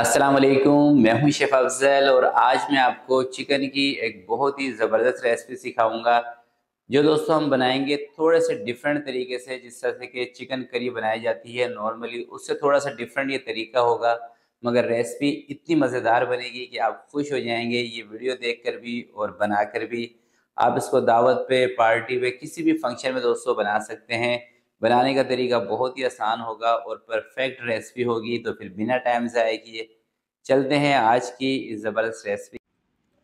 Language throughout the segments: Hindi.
अस्सलाम वालेकुम मैं हूं शेफ अफजल और आज मैं आपको चिकन की एक बहुत ही ज़बरदस्त रेसिपी सिखाऊंगा जो दोस्तों हम बनाएंगे थोड़े से डिफरेंट तरीके से जिस तरह से कि चिकन करी बनाई जाती है नॉर्मली उससे थोड़ा सा डिफरेंट ये तरीका होगा मगर रेसिपी इतनी मज़ेदार बनेगी कि आप खुश हो जाएंगे ये वीडियो देख कर भी और बना कर भी आप इसको दावत पे पार्टी पे किसी भी फंक्शन में दोस्तों बना सकते हैं बनाने का तरीका बहुत ही आसान होगा और परफेक्ट रेसिपी होगी तो फिर बिना टाइम ज़ाया किए चलते हैं आज की इस ज़बरदस्त रेसिपी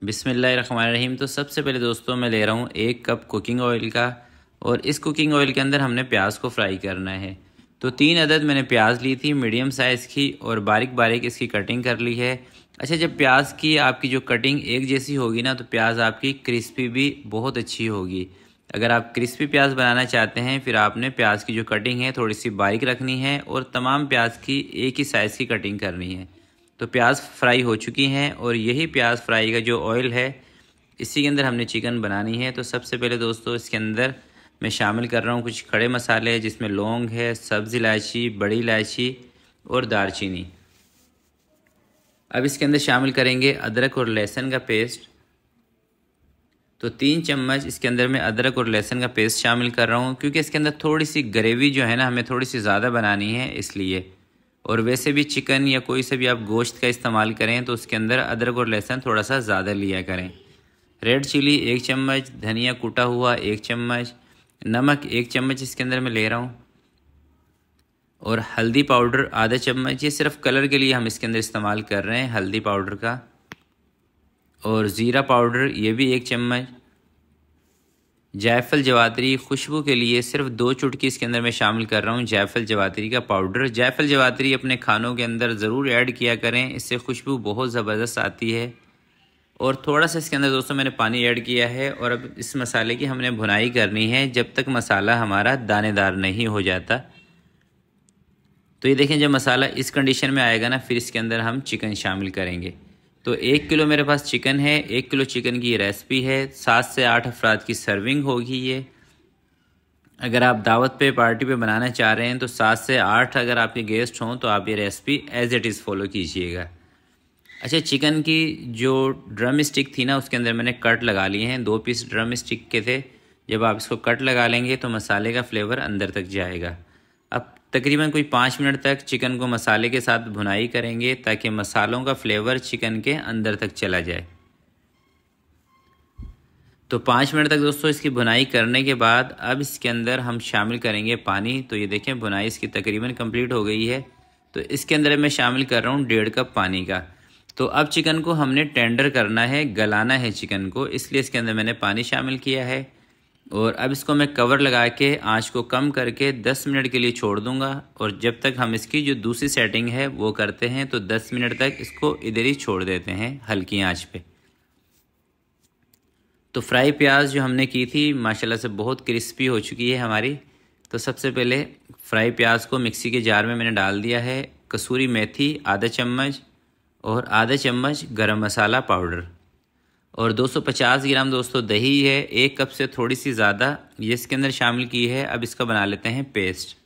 बिसमीम तो सबसे पहले दोस्तों मैं ले रहा हूँ एक कप कुकिंग ऑयल का और इस कुकिंग ऑयल के अंदर हमने प्याज को फ्राई करना है तो तीन अदद मैंने प्याज ली थी मीडियम साइज़ की और बारीक बारीक इसकी कटिंग कर ली है अच्छा जब प्याज की आपकी जो कटिंग एक जैसी होगी ना तो प्याज आपकी क्रिस्पी भी बहुत अच्छी होगी अगर आप क्रिस्पी प्याज बनाना चाहते हैं फिर आपने प्याज की जो कटिंग है थोड़ी सी बारीक रखनी है और तमाम प्याज की एक ही साइज़ की कटिंग करनी है तो प्याज फ्राई हो चुकी हैं और यही प्याज फ्राई का जो ऑयल है इसी के अंदर हमने चिकन बनानी है तो सबसे पहले दोस्तों इसके अंदर मैं शामिल कर रहा हूँ कुछ खड़े मसाले जिसमें लौंग है सब्ज़ इलायची बड़ी इलायची और दालचीनी अब इसके अंदर शामिल करेंगे अदरक और लहसुन का पेस्ट तो तीन चम्मच इसके अंदर मैं अदरक और लहसुन का पेस्ट शामिल कर रहा हूँ क्योंकि इसके अंदर थोड़ी सी ग्रेवी जो है ना हमें थोड़ी सी ज़्यादा बनानी है इसलिए और वैसे भी चिकन या कोई से भी आप गोश्त का इस्तेमाल करें तो उसके अंदर अदरक और लहसुन थोड़ा सा ज़्यादा लिया करें रेड चिली एक चम्मच धनिया कूटा हुआ एक चम्मच नमक एक चम्मच इसके अंदर मैं ले रहा हूँ और हल्दी पाउडर आधा चम्मच ये सिर्फ कलर के लिए हम इसके अंदर इस्तेमाल कर रहे हैं हल्दी पाउडर का और ज़ीरा पाउडर ये भी एक चम्मच जायफल जवातरी खुशबू के लिए सिर्फ दो चुटकी इसके अंदर मैं शामिल कर रहा हूँ जायफल जवातरी का पाउडर जायफल जवातरी अपने खानों के अंदर ज़रूर ऐड किया करें इससे खुशबू बहुत ज़बरदस्त आती है और थोड़ा सा इसके अंदर दोस्तों मैंने पानी ऐड किया है और अब इस मसाले की हमने भुनाई करनी है जब तक मसाला हमारा दानेदार नहीं हो जाता तो ये देखें जब मसाला इस कंडीशन में आएगा ना फिर इसके अंदर हम चिकन शामिल करेंगे तो एक किलो मेरे पास चिकन है एक किलो चिकन की रेसिपी है सात से आठ अफराद की सर्विंग होगी ये अगर आप दावत पे पार्टी पे बनाना चाह रहे हैं तो सात से आठ अगर आपके गेस्ट हों तो आप ये recipe as it is follow कीजिएगा अच्छा चिकन की जो ड्रम स्टिक थी ना उसके अंदर मैंने कट लगा लिए हैं दो पीस ड्रम स्टिक के थे जब आप इसको कट लगा लेंगे तो मसाले का फ्लेवर अंदर तक जाएगा अब तकरीबन कोई पाँच मिनट तक चिकन को मसाले के साथ भुनाई करेंगे ताकि मसालों का फ्लेवर चिकन के अंदर तक चला जाए तो पाँच मिनट तक दोस्तों इसकी भुनाई करने के बाद अब इसके अंदर हम शामिल करेंगे पानी तो ये देखें भुनाई इसकी तकरीबन कंप्लीट हो गई है तो इसके अंदर मैं शामिल कर रहा हूँ डेढ़ कप पानी का तो अब चिकन को हमने टेंडर करना है गलाना है चिकन को इसलिए इसके अंदर मैंने पानी शामिल किया है और अब इसको मैं कवर लगा के आंच को कम करके 10 मिनट के लिए छोड़ दूंगा और जब तक हम इसकी जो दूसरी सेटिंग है वो करते हैं तो 10 मिनट तक इसको इधर ही छोड़ देते हैं हल्की आंच पे तो फ्राई प्याज जो हमने की थी माशाल्लाह से बहुत क्रिस्पी हो चुकी है हमारी तो सबसे पहले फ्राई प्याज को मिक्सी के जार में मैंने डाल दिया है कसूरी मेथी आधा चम्मच और आधा चम्मच गर्म मसाला पाउडर और 250 ग्राम दोस्तों दही है एक कप से थोड़ी सी ज़्यादा ये इसके अंदर शामिल की है अब इसका बना लेते हैं पेस्ट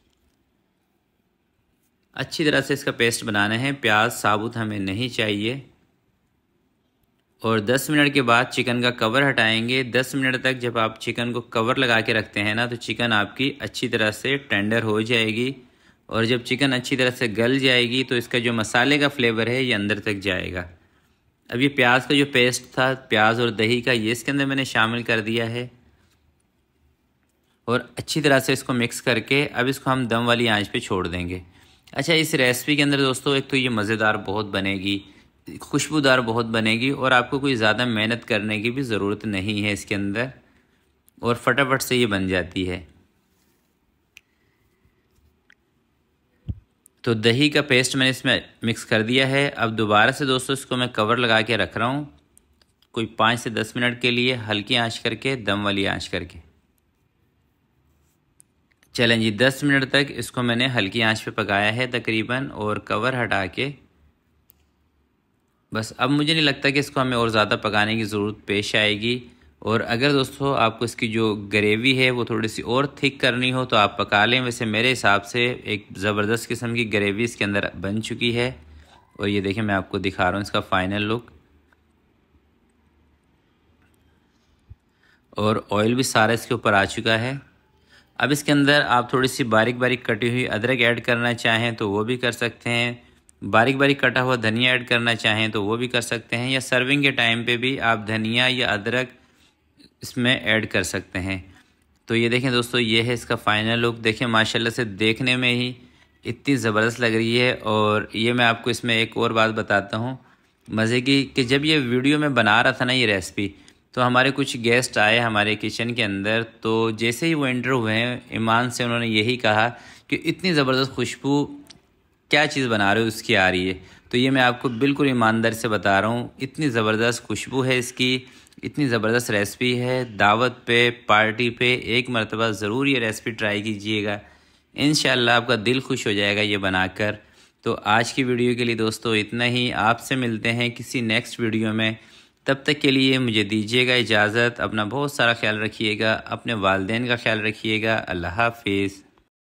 अच्छी तरह से इसका पेस्ट बनाना है प्याज साबुत हमें नहीं चाहिए और 10 मिनट के बाद चिकन का कवर हटाएंगे 10 मिनट तक जब आप चिकन को कवर लगा के रखते हैं ना तो चिकन आपकी अच्छी तरह से टेंडर हो जाएगी और जब चिकन अच्छी तरह से गल जाएगी तो इसका जो मसाले का फ्लेवर है ये अंदर तक जाएगा अब ये प्याज का जो पेस्ट था प्याज और दही का ये इसके अंदर मैंने शामिल कर दिया है और अच्छी तरह से इसको मिक्स करके अब इसको हम दम वाली आंच पे छोड़ देंगे अच्छा इस रेसिपी के अंदर दोस्तों एक तो ये मज़ेदार बहुत बनेगी खुशबूदार बहुत बनेगी और आपको कोई ज़्यादा मेहनत करने की भी ज़रूरत नहीं है इसके अंदर और फटाफट से ये बन जाती है तो दही का पेस्ट मैंने इसमें मिक्स कर दिया है अब दोबारा से दोस्तों इसको मैं कवर लगा के रख रहा हूँ कोई पाँच से दस मिनट के लिए हल्की आंच करके दम वाली आंच करके चलें जी दस मिनट तक इसको मैंने हल्की आंच पे पकाया है तकरीबन और कवर हटा के बस अब मुझे नहीं लगता कि इसको हमें और ज़्यादा पकाने की ज़रूरत पेश आएगी और अगर दोस्तों आपको इसकी जो ग्रेवी है वो थोड़ी सी और थिक करनी हो तो आप पका लें वैसे मेरे हिसाब से एक ज़बरदस्त किस्म की ग्रेवी इसके अंदर बन चुकी है और ये देखें मैं आपको दिखा रहा हूँ इसका फ़ाइनल लुक और ऑयल भी सारा इसके ऊपर आ चुका है अब इसके अंदर आप थोड़ी सी बारीक बारीक कटी हुई अदरक ऐड करना चाहें तो वो भी कर सकते हैं बारीक बारीक कटा हुआ धनिया ऐड करना चाहें तो वो भी कर सकते हैं या सर्विंग के टाइम पे भी आप धनिया या अदरक इसमें ऐड कर सकते हैं तो ये देखें दोस्तों ये है इसका फाइनल लुक देखें माशाल्लाह से देखने में ही इतनी ज़बरदस्त लग रही है और ये मैं आपको इसमें एक और बात बताता हूँ मज़े की कि जब ये वीडियो में बना रहा था ना ये रेसिपी तो हमारे कुछ गेस्ट आए हमारे किचन के अंदर तो जैसे ही वो एंटर हुए हैं ईमान से उन्होंने यही कहा कि इतनी ज़बरदस्त खुशबू क्या चीज़ बना रहे हो उसकी आ रही है तो ये मैं आपको बिल्कुल ईमानदारी से बता रहा हूँ इतनी ज़बरदस्त खुशबू है इसकी इतनी ज़बरदस्त रेसिपी है दावत पे पार्टी पे एक मरतबा ज़रूर ये रेसिपी ट्राई कीजिएगा इन आपका दिल खुश हो जाएगा ये बनाकर तो आज की वीडियो के लिए दोस्तों इतना ही आपसे मिलते हैं किसी नेक्स्ट वीडियो में तब तक के लिए मुझे दीजिएगा इजाज़त अपना बहुत सारा ख्याल रखिएगा अपने वालदेन का ख्याल रखिएगा अल्लाह हाफिज़